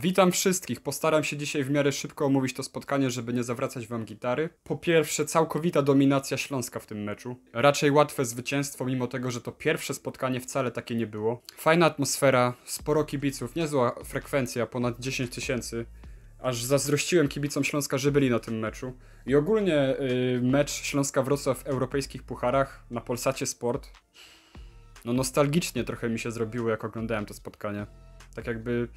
Witam wszystkich. Postaram się dzisiaj w miarę szybko omówić to spotkanie, żeby nie zawracać wam gitary. Po pierwsze, całkowita dominacja Śląska w tym meczu. Raczej łatwe zwycięstwo, mimo tego, że to pierwsze spotkanie wcale takie nie było. Fajna atmosfera, sporo kibiców, niezła frekwencja, ponad 10 tysięcy. Aż zazdrościłem kibicom Śląska, że byli na tym meczu. I ogólnie yy, mecz Śląska-Wrocław w europejskich pucharach na Polsacie Sport. No nostalgicznie trochę mi się zrobiło, jak oglądałem to spotkanie. Tak jakby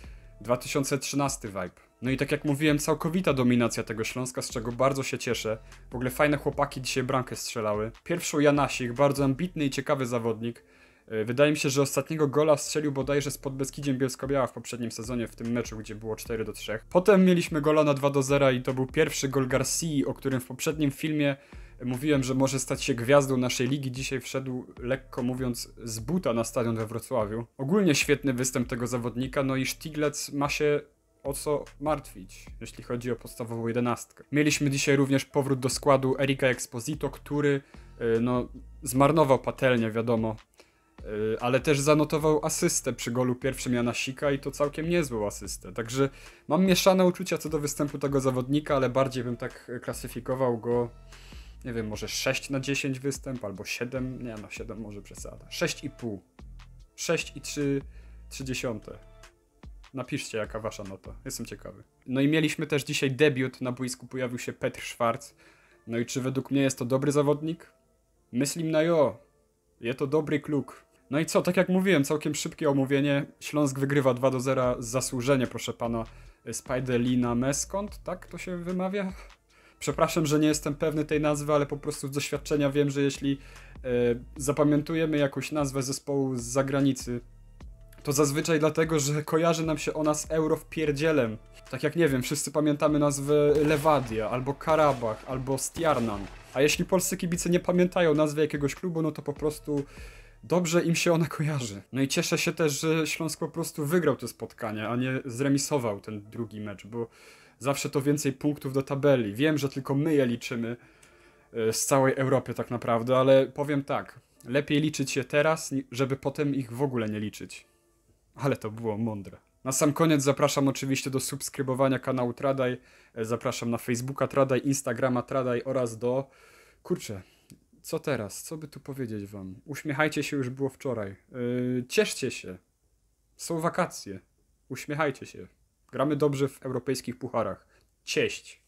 2013 vibe. No i tak jak mówiłem, całkowita dominacja tego Śląska, z czego bardzo się cieszę. W ogóle fajne chłopaki dzisiaj bramkę strzelały. Pierwszą Janasik, bardzo ambitny i ciekawy zawodnik. E, wydaje mi się, że ostatniego gola strzelił bodajże z Podbeskidziem Bielsko-Biała w poprzednim sezonie, w tym meczu, gdzie było 4 do 3. Potem mieliśmy gola na 2 do 0 i to był pierwszy gol Garcia, o którym w poprzednim filmie Mówiłem, że może stać się gwiazdą naszej ligi. Dzisiaj wszedł, lekko mówiąc, z buta na stadion we Wrocławiu. Ogólnie świetny występ tego zawodnika, no i Stiglec ma się o co martwić, jeśli chodzi o podstawową jedenastkę. Mieliśmy dzisiaj również powrót do składu Erika Exposito, który y, no, zmarnował patelnię, wiadomo, y, ale też zanotował asystę przy golu pierwszym Jana Sika i to całkiem niezłą asystę. Także mam mieszane uczucia co do występu tego zawodnika, ale bardziej bym tak y, klasyfikował go nie wiem, może 6 na 10 występ, albo 7, nie no, 7 może przesada. 6,5. 6,3. Napiszcie, jaka wasza nota. Jestem ciekawy. No i mieliśmy też dzisiaj debiut. Na boisku pojawił się Petr Schwarz. No i czy według mnie jest to dobry zawodnik? Myślim na jo. Je to dobry kluk. No i co, tak jak mówiłem, całkiem szybkie omówienie. Śląsk wygrywa 2 do 0 zasłużenie, proszę pana. Spiderlina Meskont, tak to się wymawia? Przepraszam, że nie jestem pewny tej nazwy, ale po prostu z doświadczenia wiem, że jeśli e, zapamiętujemy jakąś nazwę zespołu z zagranicy, to zazwyczaj dlatego, że kojarzy nam się ona z euro Tak jak nie wiem, wszyscy pamiętamy nazwy Lewadia, albo Karabach, albo Stjarnan. A jeśli polscy kibice nie pamiętają nazwy jakiegoś klubu, no to po prostu dobrze im się ona kojarzy. No i cieszę się też, że Śląsk po prostu wygrał to spotkanie, a nie zremisował ten drugi mecz, bo Zawsze to więcej punktów do tabeli. Wiem, że tylko my je liczymy e, z całej Europy tak naprawdę, ale powiem tak. Lepiej liczyć je teraz, żeby potem ich w ogóle nie liczyć. Ale to było mądre. Na sam koniec zapraszam oczywiście do subskrybowania kanału Tradaj. E, zapraszam na Facebooka Tradaj, Instagrama Tradaj oraz do... Kurczę, co teraz? Co by tu powiedzieć wam? Uśmiechajcie się, już było wczoraj. Yy, cieszcie się. Są wakacje. Uśmiechajcie się. Gramy dobrze w europejskich pucharach. Cieść.